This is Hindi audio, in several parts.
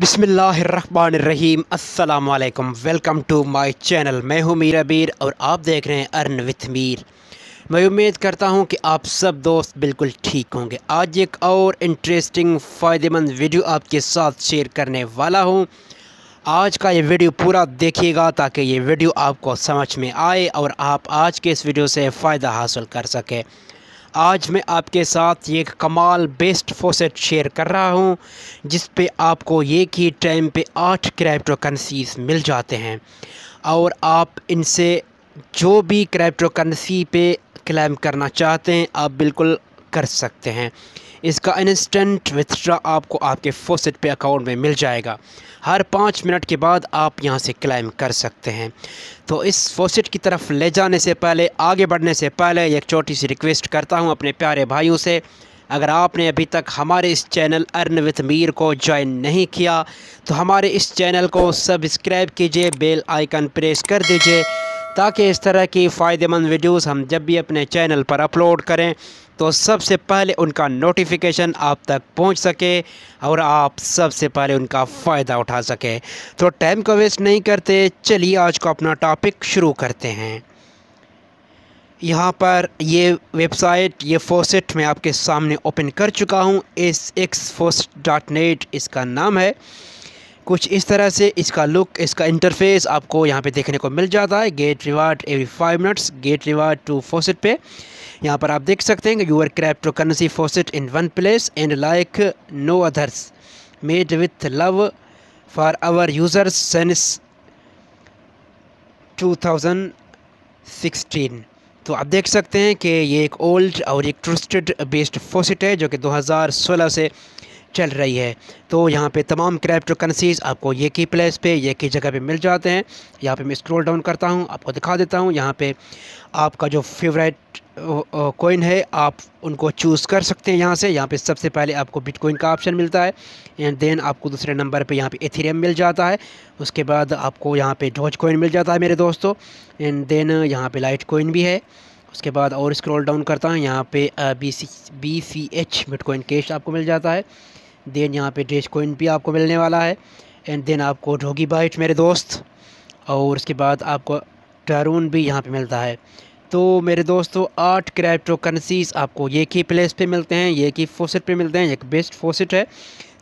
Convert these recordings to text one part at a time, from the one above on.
बिसमीम अल्लाम वेलकम टू माय चैनल मैं हूं मीरा बीर और आप देख रहे हैं अर्न विथ मीर मैं उम्मीद करता हूं कि आप सब दोस्त बिल्कुल ठीक होंगे आज एक और इंटरेस्टिंग फ़ायदेमंद वीडियो आपके साथ शेयर करने वाला हूं आज का ये वीडियो पूरा देखिएगा ताकि ये वीडियो आपको समझ में आए और आप आज के इस वीडियो से फ़ायदा हासिल कर सकें आज मैं आपके साथ ये कमाल बेस्ट फोसेट शेयर कर रहा हूँ जिस पे आपको एक ही टाइम पे आठ क्रैप्टो करेंसीज मिल जाते हैं और आप इनसे जो भी क्रैप्टो करेंसी पे क्लेम करना चाहते हैं आप बिल्कुल कर सकते हैं इसका इंस्टेंट विथड्रा आपको आपके फोसेट पे अकाउंट में मिल जाएगा हर पाँच मिनट के बाद आप यहाँ से क्लेम कर सकते हैं तो इस फोसेट की तरफ ले जाने से पहले आगे बढ़ने से पहले एक छोटी सी रिक्वेस्ट करता हूँ अपने प्यारे भाइयों से अगर आपने अभी तक हमारे इस चैनल अर्न विथ मीर को ज्वाइन नहीं किया तो हमारे इस चैनल को सब्सक्राइब कीजिए बेल आइकन प्रेस कर दीजिए ताकि इस तरह की फ़ायदेमंद वीडियोस हम जब भी अपने चैनल पर अपलोड करें तो सबसे पहले उनका नोटिफिकेशन आप तक पहुंच सके और आप सबसे पहले उनका फ़ायदा उठा सकें तो टाइम को वेस्ट नहीं करते चलिए आज को अपना टॉपिक शुरू करते हैं यहाँ पर ये वेबसाइट ये फोसेट मैं आपके सामने ओपन कर चुका हूँ S X faucet dot net इसका नाम है कुछ इस तरह से इसका लुक इसका इंटरफेस आपको यहाँ पे देखने को मिल जाता है get reward every five minutes get reward to faucet पे यहाँ पर आप देख सकते हैं कि your currency faucet in one place and like no others made with love for our users since 2016 तो आप देख सकते हैं कि ये एक ओल्ड और एक ट्रस्टेड बेस्ड फोसेट है जो कि 2016 से चल रही है तो यहाँ पे तमाम क्रैप्टो करेंसीज़ आपको ये की प्लेस पे ये की जगह पे मिल जाते हैं यहाँ पे मैं स्क्रॉल डाउन करता हूँ आपको दिखा देता हूँ यहाँ पे आपका जो फेवरेट कोइन है आप उनको चूज़ कर सकते हैं यहाँ से यहाँ पे सबसे पहले आपको बिटकॉइन का ऑप्शन मिलता है एंड देन आपको दूसरे नंबर पर यहाँ पे एथीरियम मिल जाता है उसके बाद आपको यहाँ पे डोज कोइन मिल जाता है मेरे दोस्तों एंड देन यहाँ पे लाइट कोइन भी है उसके बाद और स्क्रॉल डाउन करता हूँ यहाँ पे B C B C H bitcoin cash आपको मिल जाता है देन यहाँ पे डेश कोइन भी आपको मिलने वाला है एंड देन आपको डोगी बाइट मेरे दोस्त और उसके बाद आपको टारून भी यहाँ पे मिलता है तो मेरे दोस्तों आठ क्रैप्टो करेंसीज आपको ये की प्लेस पे मिलते हैं ये की फोसेट पे मिलते हैं एक बेस्ट फोसेट है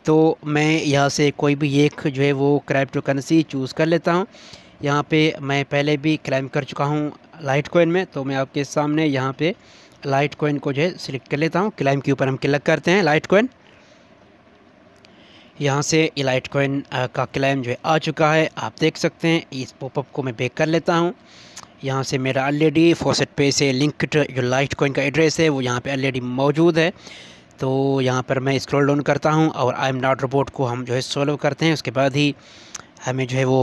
तो मैं यहाँ से कोई भी एक जो है वो क्रैप्टो करेंसी चूज़ कर लेता हूँ यहाँ पर मैं पहले भी क्लाइम कर चुका हूँ लाइट कोइन में तो मैं आपके सामने यहाँ पर लाइट कोइन को जो है सिलेक्ट कर लेता हूँ क्लाइम के ऊपर हम क्लिक करते हैं लाइट कोइन यहाँ से इलाइट कोइन का क्लेम जो है आ चुका है आप देख सकते हैं इस पॉपअप को मैं बेक कर लेता हूँ यहाँ से मेरा ऑलरेडी फोसेट पे से लिंक्ड जो लाइट कोइन का एड्रेस है वो यहाँ पे ऑलरेडी मौजूद है तो यहाँ पर मैं स्क्रॉल डाउन करता हूँ और आई एम नॉट रिपोर्ट को हम जो है सॉल्व करते हैं उसके बाद ही हमें जो है वो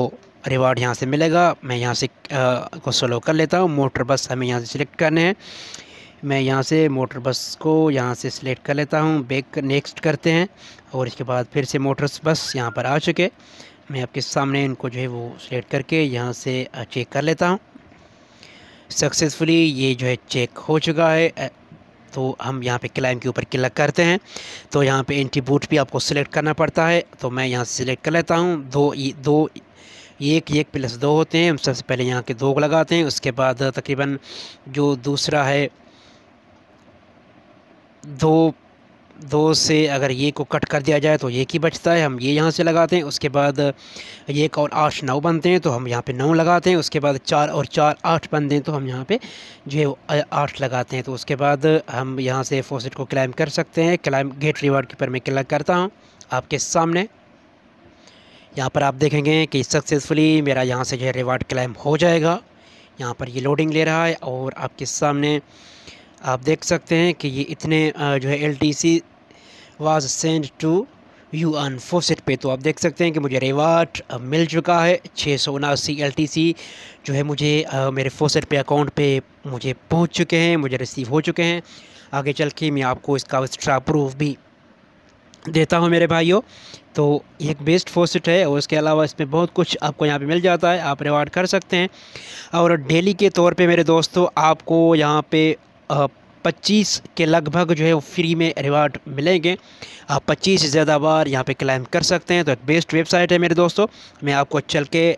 रिवार्ड यहाँ से मिलेगा मैं यहाँ से आ, को सोलो कर लेता हूँ मोटर बस हमें यहाँ से सिलेक्ट करने हैं मैं यहाँ से मोटर बस को यहाँ से सिलेक्ट कर लेता हूँ बेक नेक्स्ट करते हैं और इसके बाद फिर से मोटर बस यहाँ पर आ चुके मैं आपके सामने इनको जो है वो सिलेक्ट करके यहाँ से चेक कर लेता हूँ सक्सेसफुली ये जो है चेक हो चुका है तो हम यहाँ पे क्लाइम के ऊपर क्लिक करते हैं तो यहाँ पे एंटी बूट भी आपको सिलेक्ट करना पड़ता है तो मैं यहाँ सेलेक्ट कर लेता हूँ दो ये, दो एक एक प्लस दो होते हैं हम सबसे पहले यहाँ के दो लगाते हैं उसके बाद तकरीबन जो दूसरा है दो दो से अगर ये को कट कर दिया जाए तो ये की बचता है हम ये यहाँ से लगाते हैं उसके बाद एक और आठ नौ बनते हैं तो हम यहाँ पे नौ लगाते हैं उसके बाद चार और चार आठ बनते हैं तो हम यहाँ पे जो है आठ लगाते हैं तो उसके बाद हम यहाँ से फोसेट को क्लाइम कर सकते हैं क्लाइम गेट रिवार्ड के ऊपर मैं क्लिक करता हूँ आपके सामने यहाँ पर आप देखेंगे कि सक्सेसफुली मेरा यहाँ से जो है रिवार्ड क्लाइम हो जाएगा यहाँ पर ये लोडिंग ले रहा है और आपके सामने आप देख सकते हैं कि ये इतने जो है L T C was send to you on faucet पे तो आप देख सकते हैं कि मुझे रिवार्ड मिल चुका है छः सौ उनासी एल टी सी जो है मुझे मेरे फोसेट पे अकाउंट पे मुझे पहुंच चुके हैं मुझे रिसीव हो चुके हैं आगे चल के मैं आपको इसका एक्स्ट्रा प्रूफ भी देता हूं मेरे भाइयों तो एक बेस्ट फोसेट है और उसके अलावा इसमें बहुत कुछ आपको यहाँ पे मिल जाता है आप रिवार्ड कर सकते हैं और डेली के तौर पे मेरे दोस्तों आपको यहाँ पे पच्चीस के लगभग जो है वो फ्री में रिवार्ड मिलेंगे आप पच्चीस से ज़्यादा बार यहाँ पे क्लाइम कर सकते हैं तो एक बेस्ट वेबसाइट है मेरे दोस्तों मैं आपको चल के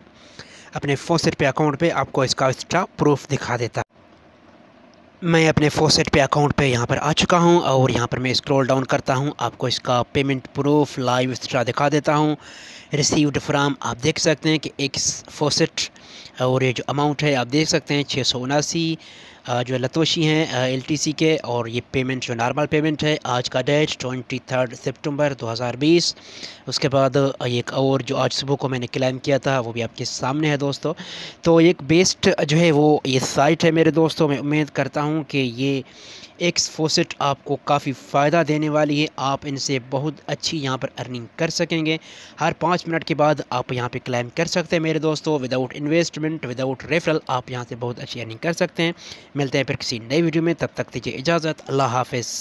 अपने फोसेट पे अकाउंट पे आपको इसका एक्स्ट्रा प्रूफ दिखा देता मैं अपने फोसेट पे अकाउंट पे यहाँ पर आ चुका हूँ और यहाँ पर मैं स्क्रॉल डाउन करता हूँ आपको इसका पेमेंट प्रूफ लाइव एक्स्ट्रा दिखा देता हूँ रिसीव्ड फ्राम आप देख सकते हैं कि एक फोसेट और ये जो अमाउंट है आप देख सकते हैं छः सौ उनासी जो लतोशी हैं एलटीसी के और ये पेमेंट जो नॉर्मल पेमेंट है आज का डेट ट्वेंटी थर्ड सेप्टम्बर दो हज़ार बीस उसके बाद एक और जो आज सुबह को मैंने क्लेम किया था वो भी आपके सामने है दोस्तों तो एक बेस्ट जो है वो ये साइट है मेरे दोस्तों मैं उम्मीद करता हूँ कि ये एक्स फोसेट आपको काफ़ी फ़ायदा देने वाली है आप इनसे बहुत अच्छी यहाँ पर अर्निंग कर सकेंगे हर पाँच मिनट के बाद आप यहाँ पे क्लेम कर सकते हैं मेरे दोस्तों विदाउट इन्वेस्टमेंट विदाउट रेफरल आप यहाँ से बहुत अच्छी अर्निंग कर सकते हैं मिलते हैं फिर किसी नई वीडियो में तब तक दीजिए इजाज़त अल्लाह हाफिज़